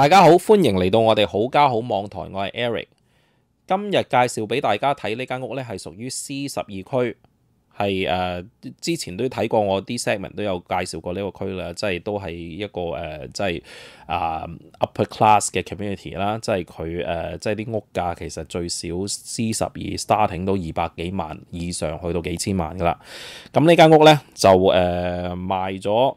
大家好，欢迎嚟到我哋好家好网台，我系 Eric。今日介绍俾大家睇呢间屋咧，系属于 C 十二区，系诶之前都睇过，我啲 segment 都有介绍过呢个区啦，即系都系一个诶，即系啊 upper class 嘅 community 啦，即系佢诶，即系啲屋价其实最少 C 十二 starting 都二百几万以上，去到几千万噶啦。咁呢间屋咧就诶卖咗。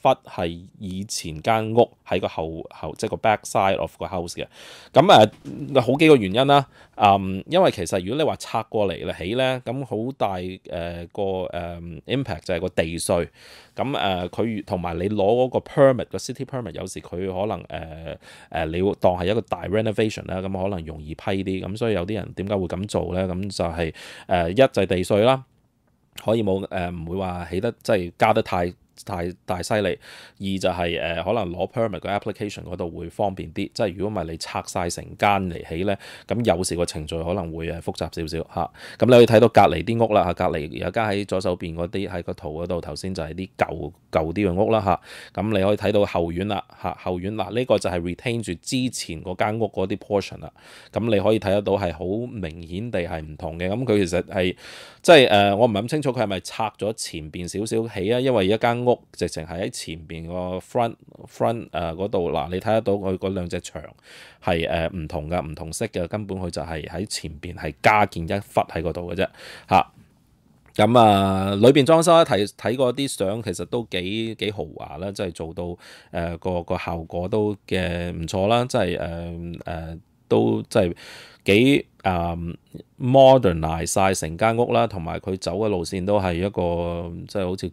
忽係以前間屋喺個後後即係個 back side of 個 house 嘅，咁誒好幾個原因啦，嗯，因為其實如果你話拆過嚟咧起咧，咁好大誒個誒 impact 就係個地税，咁誒佢同埋你攞嗰個 permit 個 city permit 有時佢可能誒誒你當係一個大 renovation 啦，咁可能容易批啲，咁所以有啲人點解會咁做咧？咁就係誒一就地税啦，可以冇誒唔會話起得即係加得太。太大犀利，二就係誒可能攞 perm t 个 application 嗰度會方便啲，即係如果唔係你拆晒成間嚟起咧，咁有時個程序可能會誒複雜少少嚇。咁你可以睇到隔離啲屋啦嚇，隔離有間喺左手邊嗰啲喺個圖嗰度頭先就係啲舊舊啲嘅屋啦嚇。咁你可以睇到後院啦嚇，後院嗱呢個就係 retain 住之前嗰間屋嗰啲 portion 啦。咁你可以睇得到係好明顯地係唔同嘅，咁佢其實係即係誒我唔係咁清楚佢係咪拆咗前邊少少起啊，因為一間。屋直情系喺前边个 front front 誒嗰度嗱，你睇得到佢嗰兩隻牆係誒唔同嘅，唔同色嘅，根本佢就係喺前面係加建一忽喺嗰度嘅啫嚇。咁啊，裏邊裝修睇睇過啲相，其實都幾幾豪華啦，即係做到誒個個效果都嘅唔錯啦，即係誒誒都即係幾誒 modernize 曬成間屋啦，同埋佢走嘅路線都係一個即係好似。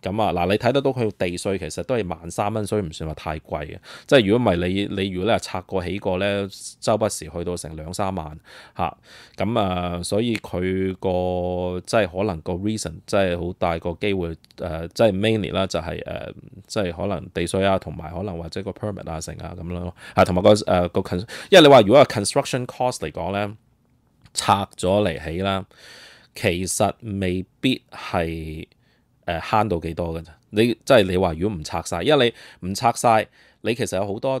咁啊，嗱，你睇得到佢地税其實都係萬三蚊，所以唔算話太貴嘅。即係如果唔係你，你如果咧拆過起過咧，周不時去到成兩三萬嚇。咁啊，所以佢個即係可能個 reason 即係好大個機會誒，即係 mainly 啦，就係誒，即係可能地税啊，同埋可能或者個 permit 啊，成啊咁咯。啊，同埋個誒個 con，因為你話如果個 construction cost 嚟講咧，拆咗嚟起啦，其實未必係。誒慳到幾多㗎？咋？你即係你話，如果唔拆晒，因為你唔拆晒，你其實有好多。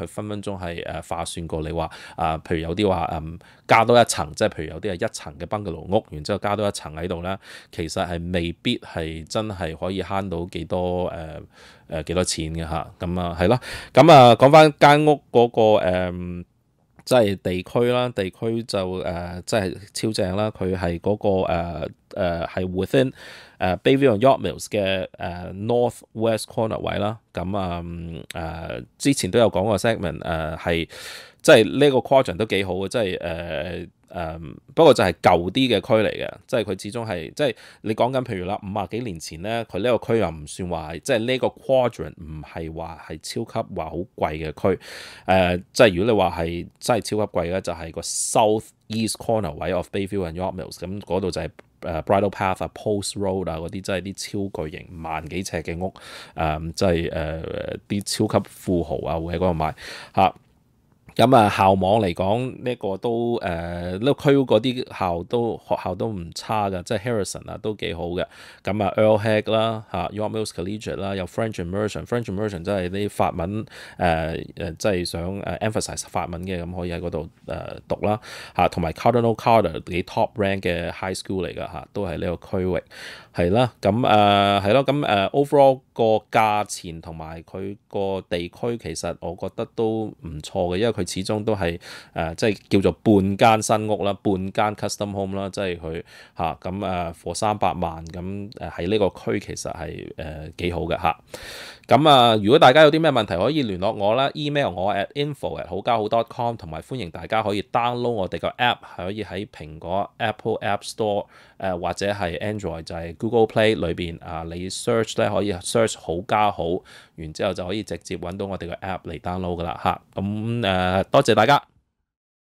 佢分分鐘係誒化算過你話啊，譬如有啲話誒加多一層，即係譬如有啲係一層嘅 ungalow 屋，然之後加多一層喺度咧，其實係未必係真係可以慳到幾多誒誒幾多錢嘅吓，咁啊係咯，咁啊講翻間屋嗰個即係地區啦，地區就誒即係超正啦，佢係嗰個誒係 within 誒 Bayview 和 y o r k m i l l s 嘅誒 north west corner 位啦，咁啊誒之前都有講過 segment 誒係即系呢個 quadrant 都幾好嘅，即係誒誒不過就係舊啲嘅區嚟嘅，即係佢始終係即系你講緊譬如啦，五啊幾年前咧，佢呢個區又唔算話即系呢個 quadrant 唔係話係超級話好貴嘅區，誒即係如果你話係真係超級貴咧，就係個 south east corner 位 of Bayview and y o r k m i l l s 咁嗰度就係。誒 Bridal Path 啊、Post Road 啊嗰啲，即係啲超巨型萬幾尺嘅屋，誒即係誒啲超級富豪啊會喺嗰度買，嚇。咁啊，校網嚟講呢個都誒，呢個區嗰啲校都學校都唔差噶，即係 Harrison 啊，都幾好嘅。咁啊，Earl Hag 啦，嚇 York Mills Collegiate 啦，有 French Immersion，French Immersion 即係啲法文誒誒，即係想誒 emphasize 法文嘅，咁可以喺嗰度誒讀啦，嚇。同埋 Cardinal c a r t e r 幾 top rank 嘅 high school 嚟㗎嚇，都係呢個區域係啦。咁誒係咯，咁誒 overall。個價錢同埋佢個地區其實我覺得都唔錯嘅，因為佢始終都係誒即係叫做半間新屋啦，半間 custom home 啦，即係佢嚇咁誒，破三百萬咁喺呢個區其實係誒幾好嘅嚇。咁啊，如果大家有啲咩問題可以聯絡我啦，email 我 at infoat 好家好 .com 同埋歡迎大家可以 download 我哋個 app，可以喺蘋果 Apple App Store 誒或者係 Android 就係 Google Play 裏邊啊，你 search 咧可以。好加好，完之后就可以直接揾到我哋个 app 嚟 download 噶啦，吓咁诶，多谢大家。